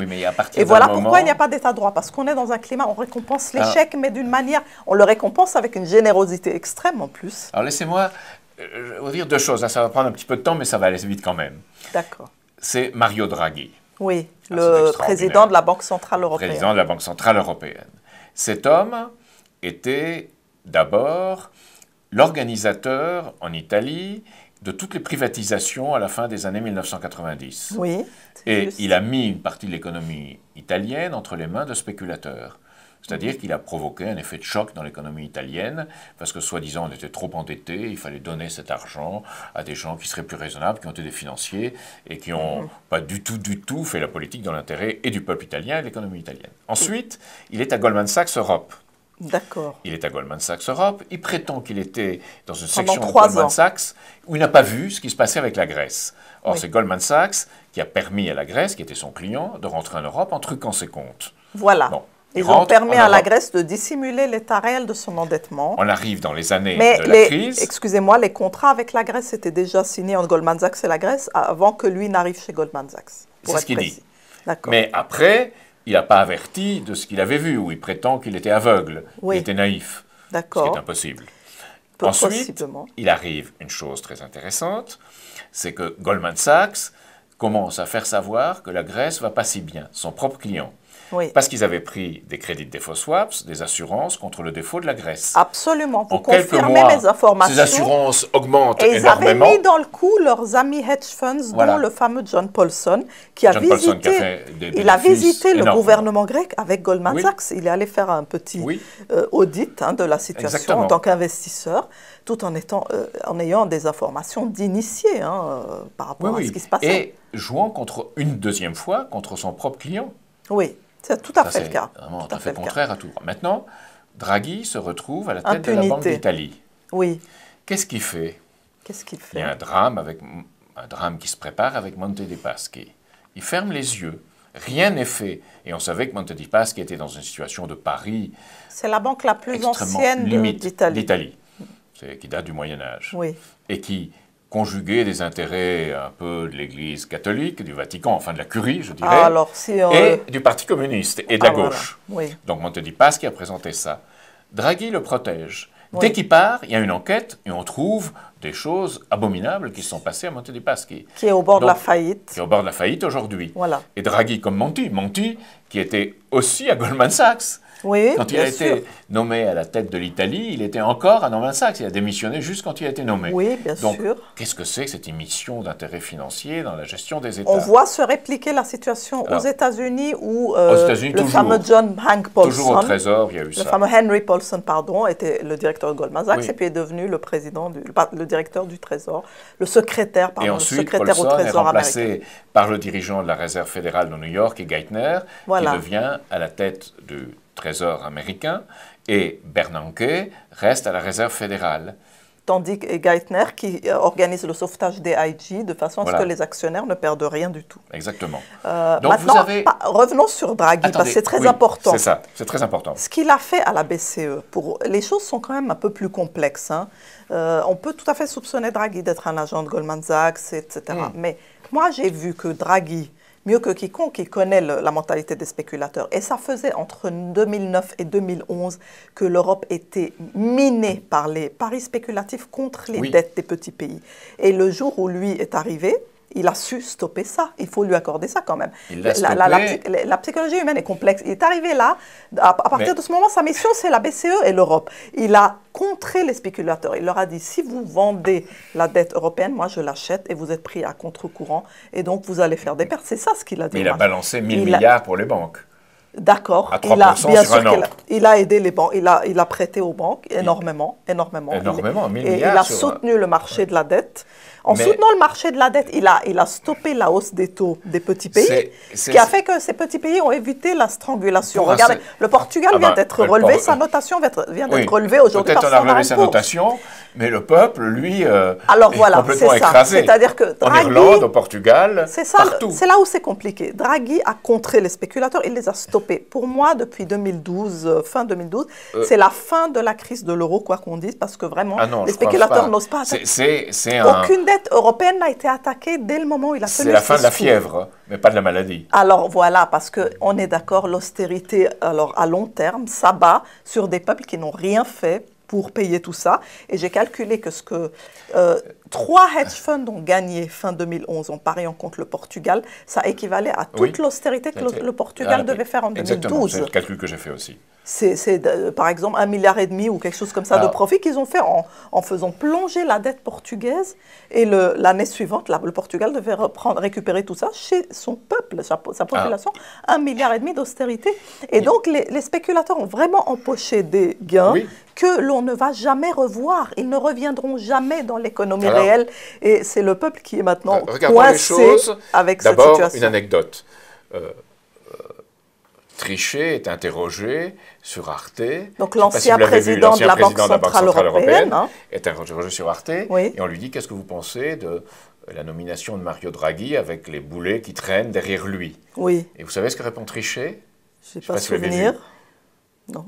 Et voilà pourquoi il n'y a pas d'état droit, parce qu'on est dans un climat, on récompense ah. l'échec, mais d'une manière, on le récompense avec une générosité extrême en plus. Alors laissez-moi vous euh, dire deux choses. Ça va prendre un petit peu de temps, mais ça va aller vite quand même. D'accord. C'est Mario Draghi. Oui, ah, le président de la Banque centrale européenne. Président de la Banque centrale européenne. Cet homme était d'abord l'organisateur en Italie de toutes les privatisations à la fin des années 1990. Oui. Et il a mis une partie de l'économie italienne entre les mains de spéculateurs. C'est-à-dire qu'il a provoqué un effet de choc dans l'économie italienne, parce que soi-disant on était trop endetté, il fallait donner cet argent à des gens qui seraient plus raisonnables, qui ont été des financiers et qui n'ont mhm. pas du tout, du tout fait la politique dans l'intérêt et du peuple italien et de l'économie italienne. Ensuite, il est à Goldman Sachs Europe. D'accord. Il est à Goldman Sachs Europe. Il prétend qu'il était dans une section de Goldman Sachs où il n'a pas vu ce qui se passait avec la Grèce. Or, c'est Goldman Sachs qui a permis à la Grèce, qui était son client, de rentrer en Europe en truquant ses comptes. Voilà. Ils ont permis à la Grèce de dissimuler l'état réel de son endettement. On arrive dans les années Mais de la crise. Excusez-moi, les contrats avec la Grèce étaient déjà signés entre Goldman Sachs et la Grèce avant que lui n'arrive chez Goldman Sachs. C'est ce qu'il dit. Mais après, il n'a pas averti de ce qu'il avait vu, ou il prétend qu'il était aveugle, qu'il était naïf. D'accord. impossible. Ensuite, il arrive une chose très intéressante, c'est que Goldman Sachs commence à faire savoir que la Grèce va pas si bien, son propre client. Parce qu'ils avaient pris des crédits de défaut swaps, des assurances contre le défaut de la Grèce. Absolument. Pour en quelques mois, informations. Ces assurances augmentent et Ils avaient mis dans le coup leurs amis hedge funds, dont le fameux John Paulson, qui a visité, il a visité le gouvernement grec avec Goldman Sachs. Il est allé faire un petit euh, audit hein, de la situation en tant qu'investisseur tout en, étant, euh, en ayant des informations d'initiés hein, euh, par rapport à ce qui se passait. Et jouant contre une deuxième fois contre son propre client. Oui. C'est tout à fait le cas. Vraiment tout à fait, contraire à tout. Maintenant, Draghi se retrouve à la tête de la Banque d'Italie. Oui. Qu'est-ce qu'il fait Qu'est-ce qu'il fait Il y a un drame, avec, un drame qui se prépare avec Monte dei Paschi. Il ferme les yeux. Rien n'est fait. Et on savait que Monte dei Paschi était dans une situation de Paris. C'est la banque la plus ancienne d'Italie. D'Italie. Qui date du Moyen Âge. Oui. Et qui conjuguer des intérêts un peu de l'Église catholique, du Vatican, enfin de la Curie, je dirais, ah, et du Parti communiste et de ah, la gauche. Donc Montedi qui a présenté ça. Draghi le protège. Dès qu'il part, il y a une enquête et on trouve des choses abominables qui sont passées à Monte Paschi. Qui est au bord de la faillite. Qui est au bord de la faillite aujourd'hui. Voilà. Et Draghi comme Monti. Monti qui était aussi à Goldman Sachs. Oui, quand il a été nommé à la tête de l'Italie, il était encore à Sachs Il a démissionné juste quand il a été nommé. Oui, bien Donc, sûr. Qu'est-ce que c'est que cette émission d'intérêt financier dans la gestion des États On voit se répliquer la situation aux États-Unis où euh, le fameux John Hank Paulson, toujours au Trésor, il y a eu ça. le fameux Henry Paulson, pardon, était le directeur de Goldman Sachs et puis est devenu le président, du, le directeur du Trésor, le secrétaire, pardon, le secrétaire au Trésor est remplacé par le dirigeant de la Réserve fédérale de New York et Geithner, qui devient à la tête de Trésor américain et Bernanke reste à la Réserve fédérale. Tandis que Geithner qui euh, organise le sauvetage des IG de façon à ce que les actionnaires ne perdent rien du tout. Exactement. Euh, Donc ah, revenons sur Draghi, parce que c'est très important. C'est ça, c'est très important. Ce qu'il a fait à la BCE, pour... les choses sont quand même un peu plus complexes. Hein. Euh, on peut tout à fait soupçonner Draghi d'être un agent de Goldman Sachs, etc. Hmm. Mais moi, j'ai vu que Draghi mieux que quiconque, il connaît la mentalité des spéculateurs. Et ça faisait entre 2009 et 2011 que l'Europe était minée par les paris spéculatifs contre les dettes des petits pays. Et le jour où lui est arrivé, il a su stopper ça. Il faut lui accorder ça quand même. la, psychologie humaine est complexe. Il est arrivé là, à, partir de ce moment, sa mission, c'est la BCE et l'Europe. Il a contré les spéculateurs. Il leur a dit, si vous vendez la dette européenne, moi je l'achète et vous êtes pris à contre-courant et donc vous allez faire des pertes. C'est ça ce qu'il a dit. il a balancé 1000 milliards pour les banques. D'accord. Il a, bien sûr a, aidé les banques, il a, prêté aux banques énormément, énormément. Énormément, et Il a soutenu le marché de la dette. En soutenant le marché de la dette, il a, il a stoppé la hausse des taux des petits pays, ce qui a fait que ces petits pays ont évité la strangulation. Regardez, le Portugal ah vient ben, d'être relevé, sa notation vient d'être relevée aujourd'hui. Peut-être on a relevé sa notation, mais le peuple, lui, euh, Alors, voilà, complètement ça. C'est-à-dire que Draghi, au Portugal, c'est ça, C'est là où c'est compliqué. Draghi a contré les spéculateurs, il les a stoppés. Pour moi, depuis 2012, euh, fin 2012, euh. c'est la fin de la crise de l'euro, quoi qu'on dise, parce que vraiment, ah les spéculateurs n'osent pas. C'est c'est, européenne a été attaquée dès le moment où il a tenu C'est la fin de la fièvre, mais pas de la maladie. Alors voilà, parce qu'on est d'accord, l'austérité alors à long terme s'abat sur des peuples qui n'ont rien fait pour payer tout ça. Et j'ai calculé que ce que euh, Trois hedge funds ont gagné fin 2011 en pariant contre le Portugal. Ça équivalait à toute l'austérité que le, Portugal ah, devait faire en Exactement, 2012. C'est le calcul que j'ai fait aussi. C'est euh, par exemple un milliard et demi ou quelque chose comme ça de ah. profit qu'ils ont fait en, faisant plonger la dette portugaise. Et l'année suivante, le Portugal devait récupérer tout ça chez son peuple, sa, population, ah. un milliard et demi d'austérité. Et donc les, spéculateurs ont vraiment empoché des gains que l'on ne va jamais revoir. Ils ne reviendront jamais dans l'économie et c'est le peuple qui est maintenant euh, coincé choses. avec cette situation. une anecdote. Euh, euh, Trichet est interrogé sur Arte. Donc l'ancien président, de, la Banque centrale, européenne, hein. est interrogé sur Arte. Et on lui dit qu'est-ce que vous pensez de la nomination de Mario Draghi avec les boulets qui traînent derrière lui. Oui. Et vous savez ce que répond Trichet Je ne sais pas, si souvenir. non.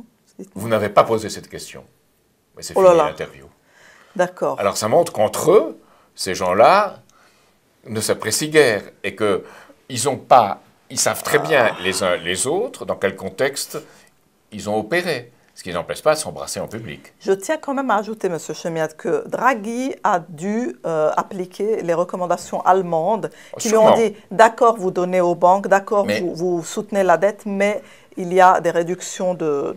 Vous n'avez pas posé cette question. Mais c'est oh fini l'interview. D'accord. Alors ça montre qu'entre eux, ces gens-là ne s'apprécient guère et que ils ont pas, ils savent très bien ah. les uns les autres dans quel contexte ils ont opéré. Ce qui n'empêche pas de s'embrasser en public. Je tiens quand même à ajouter, M. Chemiat, que Draghi a dû euh, appliquer les recommandations allemandes oh, qui lui ont dit d'accord, vous donnez aux banques, d'accord, vous soutenez la dette, mais il y a des réductions de,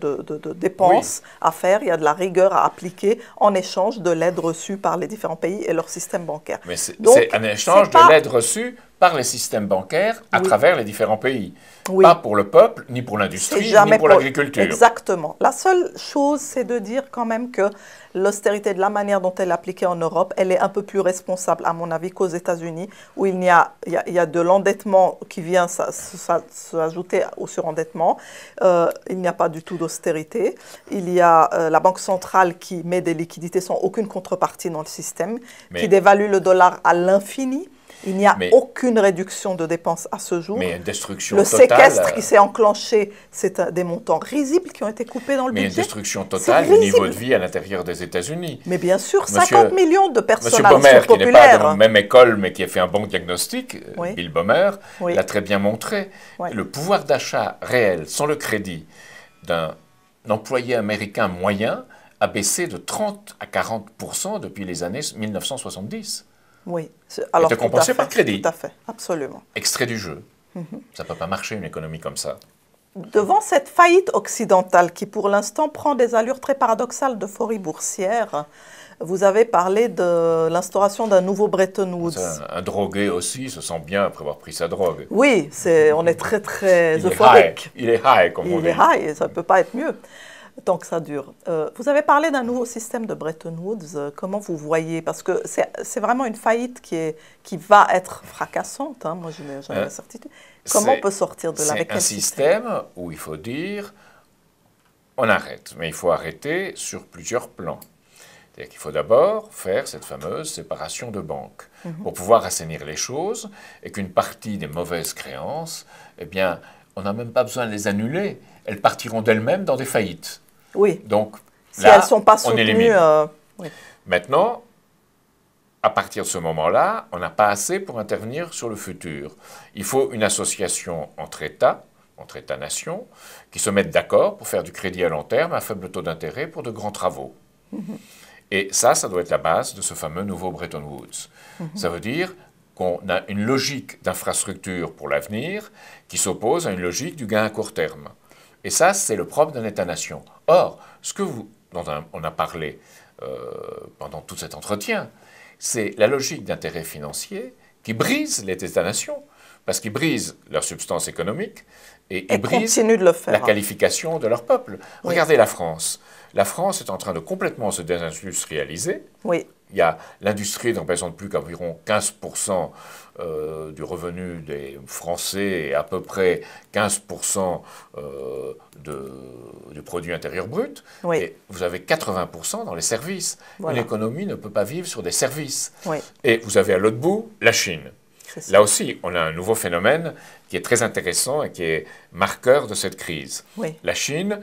dépenses à faire, il y a de la rigueur à appliquer en échange de l'aide reçue par les différents pays et leur système bancaire. Mais c'est un échange de l'aide reçue par les systèmes bancaires à travers les différents pays. Pas pour le peuple, ni pour l'industrie, ni pour... l'agriculture. Exactement. La seule chose, c'est de dire quand même que l'austérité de la manière dont elle est appliquée en Europe, elle est un peu plus responsable, à mon avis, qu'aux États-Unis, où il y a, a, de l'endettement qui vient s'ajouter au surendettement. Euh, il n'y a pas du tout d'austérité. Il y a euh, la Banque centrale qui met des liquidités sans aucune contrepartie dans le système, qui dévalue le dollar à l'infini il n'y a aucune réduction de dépenses à ce jour. Mais une destruction le totale. Le séquestre qui s'est enclenché, c'est des montants risibles qui ont été coupés dans le budget. Mais une destruction totale du niveau de vie à l'intérieur des États-Unis. Mais bien sûr, 50 millions de personnes Monsieur Bomer, qui n'est pas de la même école, mais qui a fait un bon diagnostic, euh, Bill Bomer, l'a très bien montré. Le pouvoir d'achat réel, sans le crédit, d'un employé américain moyen a baissé de 30 à 40 depuis les années 1970. Oui. Alors, et te compenser par crédit. Tout à fait, absolument. Extrait du jeu. Mhm. Ça ne peut pas marcher, une économie comme ça. Devant cette faillite occidentale qui, pour l'instant, prend des allures très paradoxales d'euphorie boursière, vous avez parlé de l'instauration d'un nouveau Bretton Woods. Un, drogué aussi se sent bien après avoir pris sa drogue. Oui, c'est, on est très, très il Est high. Il est high, comme on dit. Il est high, ça ne peut pas être mieux. Tant que ça dure. Euh, vous avez parlé d'un nouveau système de Bretton Woods. Euh, comment vous voyez Parce que c'est vraiment une faillite qui, est, qui va être fracassante. Hein. Moi, j'en ai la euh, certitude. Comment on peut sortir de là C'est un système, où il faut dire on arrête. Mais il faut arrêter sur plusieurs plans. C'est-à-dire qu'il faut d'abord faire cette fameuse séparation de banques mhm. pour pouvoir assainir les choses et qu'une partie des mauvaises créances, eh bien, on n'a même pas besoin de les annuler. Elles partiront d'elles-mêmes dans des faillites. Oui. Donc, si elles sont pas soutenues. Euh, Maintenant, à partir de ce moment-là, on n'a pas assez pour intervenir sur le futur. Il faut une association entre États, entre États-nations, qui se mettent d'accord pour faire du crédit à long terme à faible taux d'intérêt pour de grands travaux. Mm-hmm. Et ça, ça doit être la base de ce fameux nouveau Bretton Woods. Mm-hmm. Ça veut dire qu'on a une logique d'infrastructure pour l'avenir qui s'oppose à une logique du gain à court terme. Et ça, c'est le propre d'un État-nation. Or, ce que vous, dont on a parlé euh, pendant tout cet entretien, c'est la logique d'intérêt financier qui brise les États-nations, parce qu'ils brisent leur substance économique et, il brise la qualification de leur peuple. Regardez la France. La France est en train de complètement se désindustrialiser. Oui. Il y a l'industrie ne représente plus qu'environ 15% euh, du revenu des Français et à peu près 15% euh, de, du produit intérieur brut. Et vous avez 80% dans les services. L'économie ne peut pas vivre sur des services. Et vous avez à l'autre bout la Chine. Là aussi, on a un nouveau phénomène qui est très intéressant et qui est marqueur de cette crise. La Chine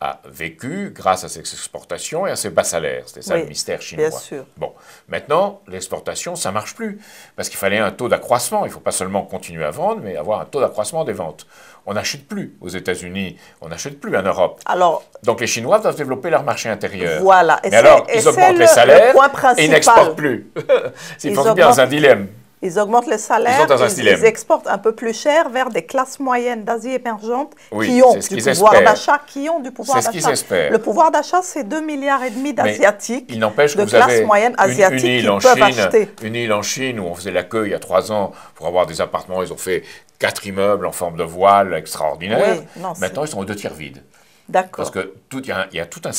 a vécu grâce à ses exportations et à ses bas salaires. C'était ça le mystère chinois. Bien sûr. Bon, maintenant, l'exportation, ça marche plus parce qu'il fallait un taux d'accroissement. Il ne faut pas seulement continuer à vendre, mais avoir un taux d'accroissement des ventes. On n'achète plus aux États-Unis, on n'achète plus en Europe. Alors, donc les Chinois doivent développer leur marché intérieur. Voilà. Et mais alors, ils augmentent les salaires et ils n'exportent plus. ils, sont bien dans un dilemme. Ils augmentent les salaires, ils, exportent un peu plus cher vers des classes moyennes d'Asie émergente qui, ont du pouvoir d'achat, qui ont du pouvoir d'achat. Le pouvoir d'achat, c'est 2,5 milliards et demi d'Asiatiques, de que vous classes moyennes asiatiques qui peuvent acheter. Une île en Chine où on faisait l'accueil il y a trois ans pour avoir des appartements, ils ont fait quatre immeubles en forme de voile extraordinaire. Maintenant, ils sont aux deux tiers vides. D'accord. Parce que il y, a tout un,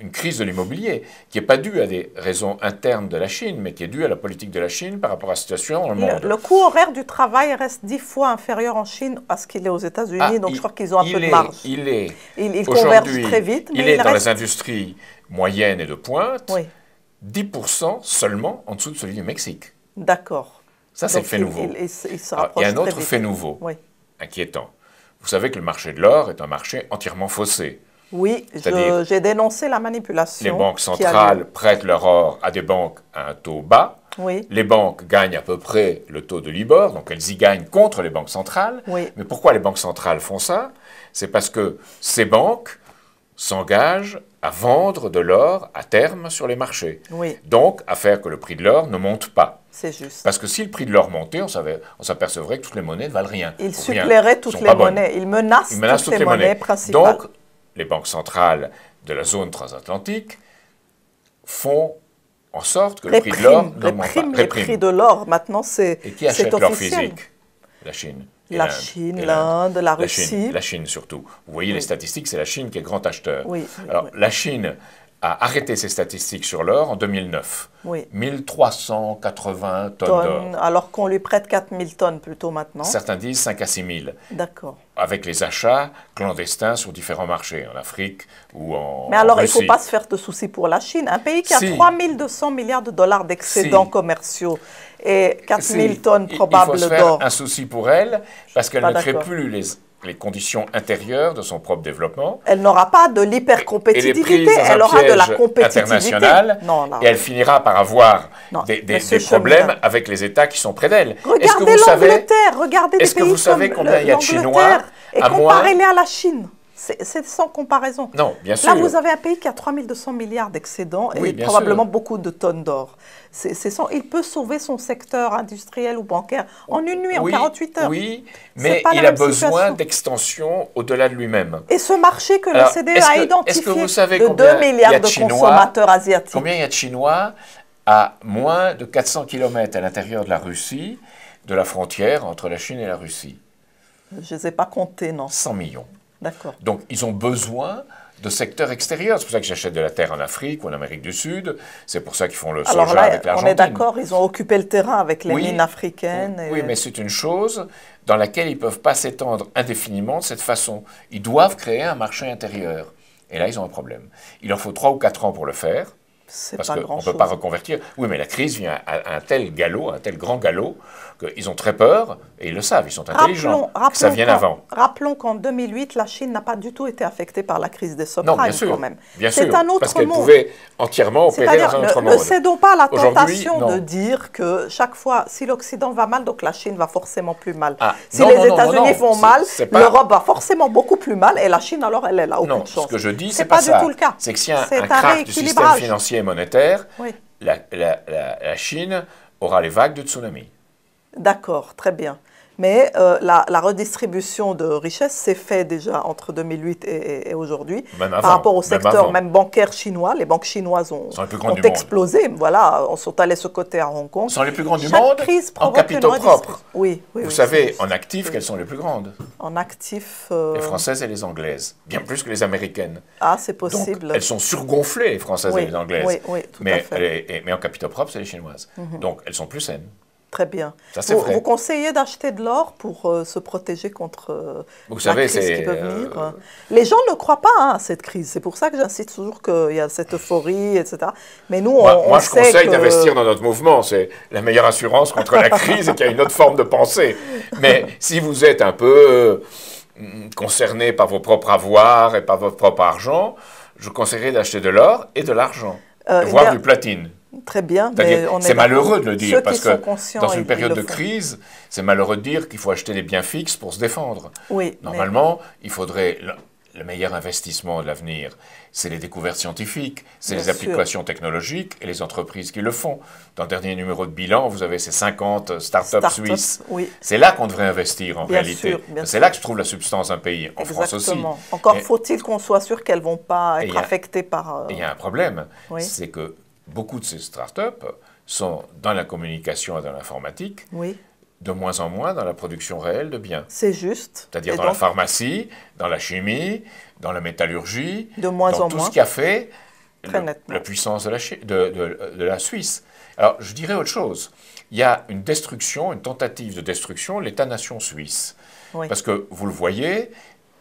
une crise de l'immobilier qui n'est pas due à des raisons internes de la Chine, mais qui est due à la politique de la Chine par rapport à la situation dans le monde. Le, coût horaire du travail reste dix fois inférieur en Chine à ce qu'il est aux États-Unis, ah, donc je crois qu'ils ont un peu de marge. Il est. Il, converge très vite. il, est dans les industries moyennes et de pointe, oui. 10% seulement en dessous de celui du Mexique. D'accord. Ça, c'est le fait nouveau. Il, se, se a un autre fait nouveau, inquiétant vous savez que le marché de l'or est un marché entièrement faussé. Oui, j'ai dénoncé la manipulation. Les banques centrales prêtent leur or à des banques à un taux bas. Oui. Les banques gagnent à peu près le taux de l'IBOR, donc elles y gagnent contre les banques centrales. Mais pourquoi les banques centrales font ça C'est parce que ces banques s'engagent à vendre de l'or à terme sur les marchés. Oui. Donc à faire que le prix de l'or ne monte pas. C'est juste. Parce que si le prix de l'or montait, on s'apercevrait que toutes les monnaies ne valent rien. Ils suppléraient toutes les monnaies. Ils menacent, toutes, les monnaies, principales. Donc, les banques centrales de la zone transatlantique font en sorte que le prix de l'or monte pas. Les prix de l'or, maintenant, c'est Et qui achète l'or physique La Chine. La Chine, l'Inde, la Russie. La Chine, surtout. Vous voyez les statistiques, c'est la Chine qui est grand acheteur. oui, Alors, la Chine a arrêté ses statistiques sur l'or en 2009. Oui. 1380 tonnes, d'or. Alors qu'on lui prête 4000 tonnes plutôt maintenant. Certains disent 5 à 6000. D'accord. Avec les achats clandestins sur différents marchés, en Afrique ou en Mais alors, il ne faut pas se faire de soucis pour la Chine. Un pays qui a 3200 milliards de dollars d'excédents commerciaux et 4000 tonnes probables d'or. Il faut se faire un souci pour elle, parce qu'elle ne crée plus les les conditions intérieures de son propre développement. Elle n'aura pas de l'hyper-compétitivité, elle aura de la compétitivité. et elle finira par avoir des, problèmes avec les États qui sont près d'elle. Regardez l'Angleterre, regardez Est-ce que vous savez combien il y a Chinois et comparez-les à la Chine c'est sans comparaison. Non, bien sûr. Là, vous avez un pays qui a 3200 milliards d'excédents et probablement beaucoup de tonnes d'or. Il peut sauver son secteur industriel ou bancaire en une nuit, en 48 heures. Oui, mais il a besoin d'extension au-delà de lui-même. Et ce marché que le CDE a identifié de 2 milliards de, consommateurs asiatiques. Combien il y a de Chinois à moins de 400 km à l'intérieur de la Russie, de la frontière entre la Chine et la Russie Je ne les ai pas comptés, non. 100 millions. Donc, ils ont besoin de secteurs extérieurs. C'est pour ça qu'ils achètent de la terre en Afrique ou en Amérique du Sud. C'est pour ça qu'ils font le soja avec l'Argentine. On est d'accord, ils ont occupé le terrain avec les mines africaines. Oui, mais c'est une chose dans laquelle ils peuvent pas s'étendre indéfiniment de cette façon. Ils doivent créer un marché intérieur. Et là, ils ont un problème. Il leur faut trois ou quatre ans pour le faire. Parce qu'on ne peut pas reconvertir. Oui, mais la crise vient à, un tel galop, à un tel grand galop, qu'ils ont très peur, et ils le savent, ils sont intelligents, rappelons, ça vient avant. Rappelons qu'en 2008, la Chine n'a pas du tout été affectée par la crise des subprimes, quand même. Bien sûr, un autre parce qu'elle pouvait entièrement opérer dans un autre ne, monde. Ne cédons pas la tentation de dire que chaque fois, si l'Occident va mal, donc la Chine va forcément plus mal. Ah, si les États-Unis vont mal, l'Europe va forcément beaucoup plus mal, et la Chine, alors, elle est là, aucune non, ce que je dis, c'est pas, pas ça. du tout le cas. C'est que si un, un crack du système financier monétaire, la, la Chine aura les vagues de tsunami. D'accord, très bien. Mais euh, la, redistribution de richesses s'est faite déjà entre 2008 et, aujourd'hui. Par rapport au secteur même, bancaire chinois, les banques chinoises ont, explosé. Voilà, on sont allés ce côté à Hong Kong. Sont les plus grandes du monde en capitaux propres. Oui, Vous savez, en actifs, quelles sont les plus grandes En actifs. Les euh, françaises et les anglaises, bien plus que les américaines. Ah, c'est possible. Donc, elles sont surgonflées, les françaises et les anglaises. Oui, oui, tout mais, à fait. mais en capitaux propres, c'est les chinoises. Mhm. Donc, elles sont plus saines. Très bien. vous, conseillez d'acheter de l'or pour euh, se protéger contre euh, vous la crise qui peut euh, venir. Hein. Les gens ne croient pas hein, à cette crise. C'est pour ça que j'insiste toujours qu'il y a cette euphorie, etc. Mais nous, on, moi, moi je conseille d'investir dans notre mouvement. C'est la meilleure assurance contre la crise et qu'il y a une autre forme de pensée. Mais si vous êtes un peu concerné par vos propres avoirs et par votre propre argent, je conseillerais d'acheter de l'or et de l'argent, voire eh du platine. Très bien. C'est malheureux de le dire, parce que dans une période de crise, c'est malheureux de dire qu'il faut acheter des biens fixes pour se défendre. Oui. Normalement, il faudrait. Le, meilleur investissement de l'avenir, c'est les découvertes scientifiques, c'est les applications technologiques et les entreprises qui le font. Dans le dernier numéro de bilan, vous avez ces 50 startups up suisses. C'est là qu'on devrait investir en réalité. C'est là que se trouve la substance d'un pays, en France aussi. Encore faut-il qu'on soit sûr qu'elles ne vont pas être affectées par. Euh, il y a un problème, c'est que beaucoup de ces startups sont dans la communication et dans l'informatique. Oui. De moins en moins dans la production réelle de biens. C'est juste. C'est-à-dire dans la pharmacie, dans la chimie, dans la métallurgie, de moins dans tout ce qui a fait la puissance de la, Suisse. Alors, je dirais autre chose. Il y a une destruction, une tentative de destruction, l'État-nation suisse. Parce que, vous le voyez,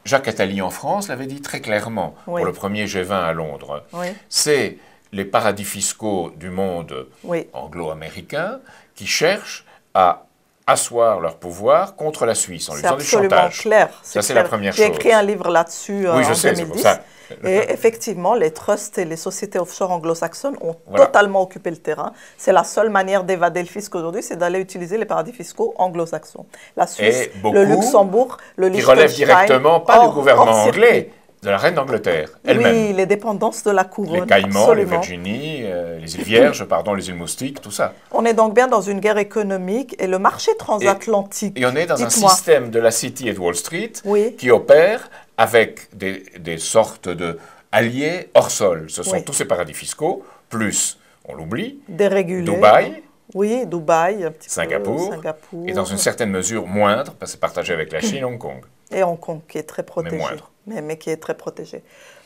Jacques Attali en France l'avait dit très clairement pour le premier G20 à Londres. C'est les paradis fiscaux du monde anglo-américain qui cherchent à asseoir leur pouvoir contre la Suisse en lui faisant du chantage. Ça, c'est la première chose. J'ai écrit un livre là-dessus oui, je euh, sais, 2010. Ça. Et effectivement, les trusts et les sociétés offshore anglo-saxonnes ont totalement occupé le terrain. C'est la seule manière d'évader le fisc aujourd'hui, c'est d'aller utiliser les paradis fiscaux anglo-saxons. La Suisse, le Luxembourg, le Liechtenstein. Qui relèvent directement pas du gouvernement anglais, de la reine d'Angleterre elle-même. Oui, les dépendances de la couronne. Les Caïmans, les Virginies, euh, les îles Vierges, pardon, les îles Moustiques, tout ça. On est donc bien dans une guerre économique et le marché transatlantique. Et, on est dans un système de la City et de Wall Street qui opère avec des, des, sortes de alliés hors sol. Ce sont tous ces paradis fiscaux, plus, on l'oublie, Dubaï. Oui, Dubaï, Singapour, Singapour. Et dans une certaine mesure moindre, parce que c'est partagé avec la Chine, Hong Kong. Et Hong Kong, qui est très protégé. Mais, qui est très protégé.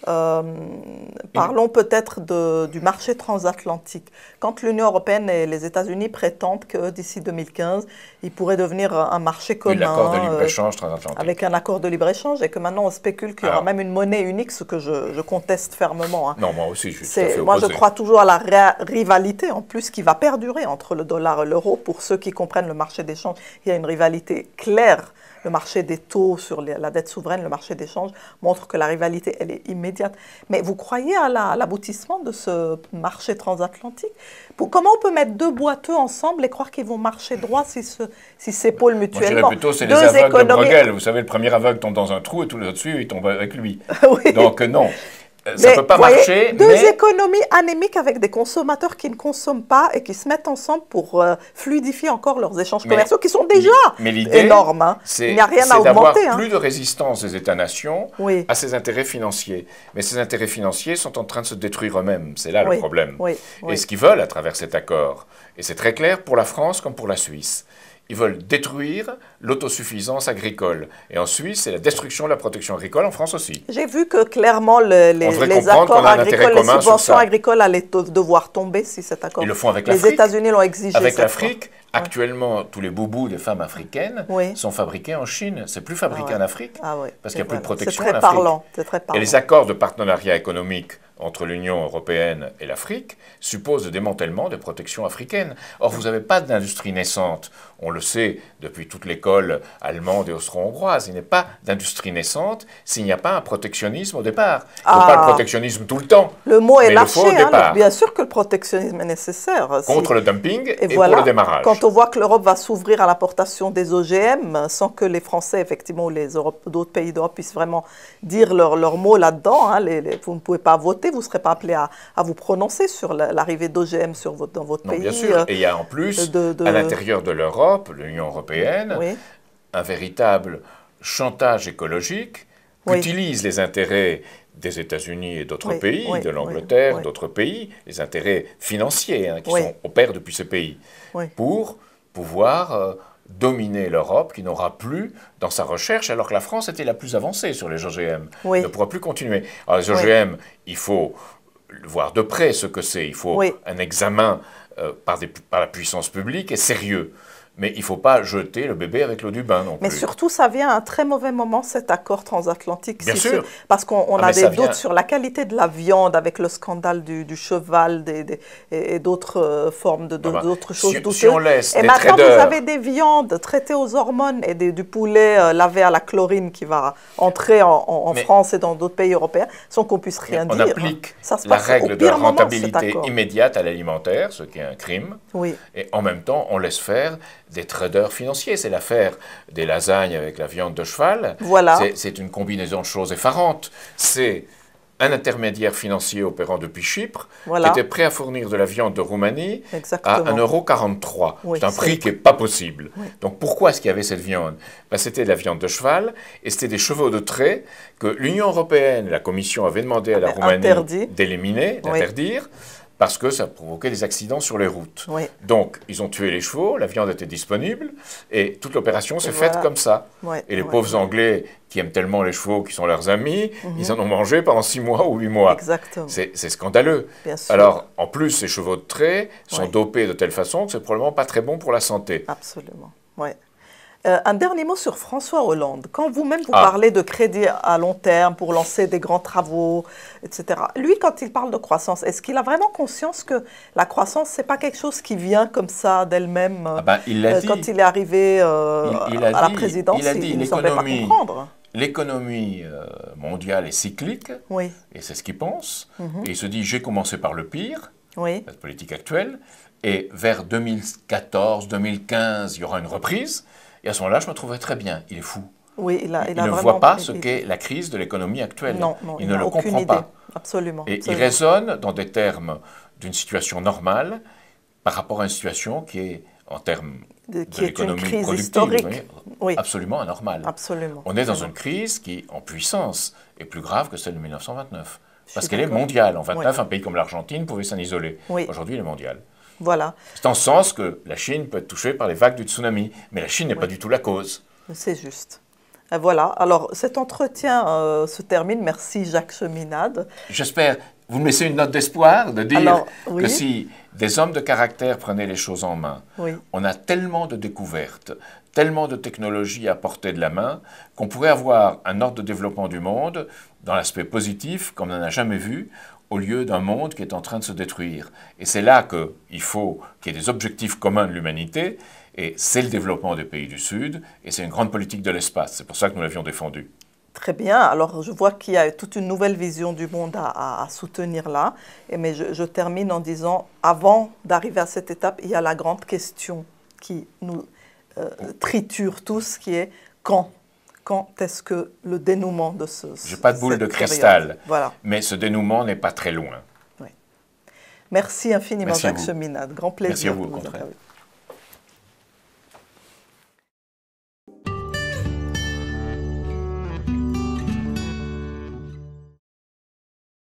Euh, parlons peut-être du marché transatlantique. Quand l'Union européenne et les États-Unis prétendent que d'ici 2015, il pourrait devenir un marché commun. Avec un accord de libre-échange transatlantique. Avec un accord de libre-échange et que maintenant on spécule qu'il y aura même une monnaie unique, ce que je, conteste fermement. Hein. Non, moi aussi, je suis Moi, je crois toujours à la rivalité en plus qui va perdurer entre le dollar et l'euro. Pour ceux qui comprennent le marché d'échange, il y a une rivalité claire le marché des taux sur la dette souveraine, le marché des changes montre que la rivalité, elle est immédiate. Mais vous croyez à l'aboutissement de ce marché transatlantique Comment on peut mettre deux boiteux ensemble et croire qu'ils vont marcher droit si s'épaulent si mutuellement Moi, je plutôt, c'est les aveugles de Bruegel. Vous savez, le premier aveugle tombe dans un trou et tout le dessus, il tombe avec lui. Donc non ça peut pas marcher. Deux économies anémiques avec des consommateurs qui ne consomment pas et qui se mettent ensemble pour euh, fluidifier encore leurs échanges commerciaux qui sont déjà énormes. Hein. Il n'y a rien à augmenter. Hein. plus de résistance des États-nations à ces intérêts financiers. Mais ces intérêts financiers sont en train de se détruire eux-mêmes. C'est là le problème. et ce qu'ils veulent à travers cet accord, et c'est très clair pour la France comme pour la Suisse, ils veulent détruire l'autosuffisance agricole. Et en Suisse, c'est la destruction de la protection agricole, en France aussi. J'ai vu que clairement les, accords agricoles, les subventions agricoles allaient devoir tomber si cet accord. Ils le font avec Les États-Unis l'ont exigé. Avec l'Afrique, Actuellement, tous les boubous des femmes africaines sont fabriqués en Chine. C'est plus fabriqué ah en Afrique ah parce qu'il n'y a plus de protection très en Afrique. Parlant. Très parlant. Et les accords de partenariat économique entre l'Union européenne et l'Afrique suppose le démantèlement des protections africaines. Or, vous n'avez pas d'industrie naissante. On le sait depuis toute l'école allemande et austro-hongroise. Il n'y a pas d'industrie naissante s'il n'y a pas un protectionnisme au départ. Il n'y a pas le ah. protectionnisme tout le temps. Le mot est lâché. Hein. bien sûr que le protectionnisme est nécessaire. Hein, Contre le dumping et, pour le démarrage. Quand on voit que l'Europe va s'ouvrir à l'importation des OGM, sans que les Français, effectivement, ou les d'autres pays d'Europe puissent vraiment dire leur, leur mot là-dedans, hein, vous ne pouvez pas voter, vous ne serez pas appelé à, vous prononcer sur l'arrivée d'OGM dans votre pays. Bien sûr, euh, et il y a en plus, à l'intérieur de l'Europe, l'Union européenne, un véritable chantage écologique qui utilise les intérêts des États-Unis et d'autres pays, de l'Angleterre, d'autres pays, les intérêts financiers hein, qui sont opèrent depuis ces pays pour pouvoir euh, dominer l'Europe, qui n'aura plus dans sa recherche, alors que la France était la plus avancée sur les OGM, ne pourra plus continuer. Alors les OGM, il faut voir de près ce que c'est, il faut un examen euh, par, la puissance publique et sérieux. Mais il ne faut pas jeter le bébé avec l'eau du bain non mais plus. Mais surtout, ça vient à un très mauvais moment, cet accord transatlantique. Bien sûr. Parce qu'on ah, a des doutes sur la qualité de la viande avec le scandale du, cheval des, et d'autres euh, formes, ah bah, d'autres de, d'autres choses Si on laisse et maintenant, vous avez des viandes traitées aux hormones et du poulet euh, lavé à la chlorine qui va entrer en, France et dans d'autres pays européens sans qu'on puisse rien dire. On applique ça la règle de la rentabilité immédiate à l'alimentaire, ce qui est un crime. Oui. Et en même temps, on laisse faire des traders financiers. C'est l'affaire des lasagnes avec la viande de cheval. Voilà. C'est une combinaison de choses effarantes. C'est un intermédiaire financier opérant depuis Chypre qui était prêt à fournir de la viande de Roumanie à 1,43€. c'est un prix qui n'est pas possible. Donc pourquoi est-ce qu'il y avait cette viande ben, C'était de la viande de cheval et c'était des chevaux de trait que l'Union européenne, la Commission avait demandé à la Roumanie d'éliminer, d'interdire parce que ça provoquait des accidents sur les routes. Donc, ils ont tué les chevaux, la viande était disponible, et toute l'opération s'est faite comme ça. et les pauvres Anglais, qui aiment tellement les chevaux, qui sont leurs amis, mhm. ils en ont mangé pendant six mois ou huit mois. C'est scandaleux. Alors, en plus, ces chevaux de trait sont dopés de telle façon que c'est probablement pas très bon pour la santé. Absolument, ouais. Euh, un dernier mot sur François Hollande. Quand vous-même vous, ah. parlez de crédit à long terme pour lancer des grands travaux, etc., lui, quand il parle de croissance, est-ce qu'il a vraiment conscience que la croissance, ce n'est pas quelque chose qui vient comme ça d'elle-même ah bah, euh, Quand il est arrivé euh, à la présidence, il, a dit, L'économie mondiale est cyclique, et c'est ce qu'il pense. Mhm. Et il se dit, j'ai commencé par le pire, oui. la politique actuelle, et vers 2014-2015, il y aura une reprise. Et à ce moment-là, je me trouverais très bien. Il est fou. Oui, il, ne voit pas ce qu'est la crise de l'économie actuelle. Non, il, ne le comprend idée. pas. Absolument. Et il raisonne dans des termes d'une situation normale par rapport à une situation qui est, en termes de, l'économie productive, absolument anormale. Absolument. On est dans une crise qui, en puissance, est plus grave que celle de 1929. Parce qu'elle est mondiale. En 1929, un pays comme l'Argentine pouvait s'en isoler. Aujourd'hui, elle est mondiale. Voilà. C'est en ce sens que la Chine peut être touchée par les vagues du tsunami, mais la Chine n'est pas du tout la cause. C'est juste. voilà, alors cet entretien euh, se termine. Merci Jacques Cheminade. J'espère, vous me laissez une note d'espoir de dire que si des hommes de caractère prenaient les choses en main, on a tellement de découvertes, tellement de technologies à portée de la main, qu'on pourrait avoir un ordre de développement du monde, dans l'aspect positif, comme on n'en a jamais vu au lieu d'un monde qui est en train de se détruire. Et c'est là qu'il faut qu'il y ait des objectifs communs de l'humanité, et c'est le développement des pays du Sud, et c'est une grande politique de l'espace. C'est pour ça que nous l'avions défendu. Très bien. Alors, je vois qu'il y a toute une nouvelle vision du monde à, soutenir là. mais je, termine en disant, avant d'arriver à cette étape, il y a la grande question qui nous euh, triture tous, qui est quand quand est-ce que le dénouement de ce... J'ai pas de boule de cristal, voilà. mais ce dénouement n'est pas très loin. Merci infiniment, Merci Jacques Cheminade. Grand plaisir. Merci à vous au contraire.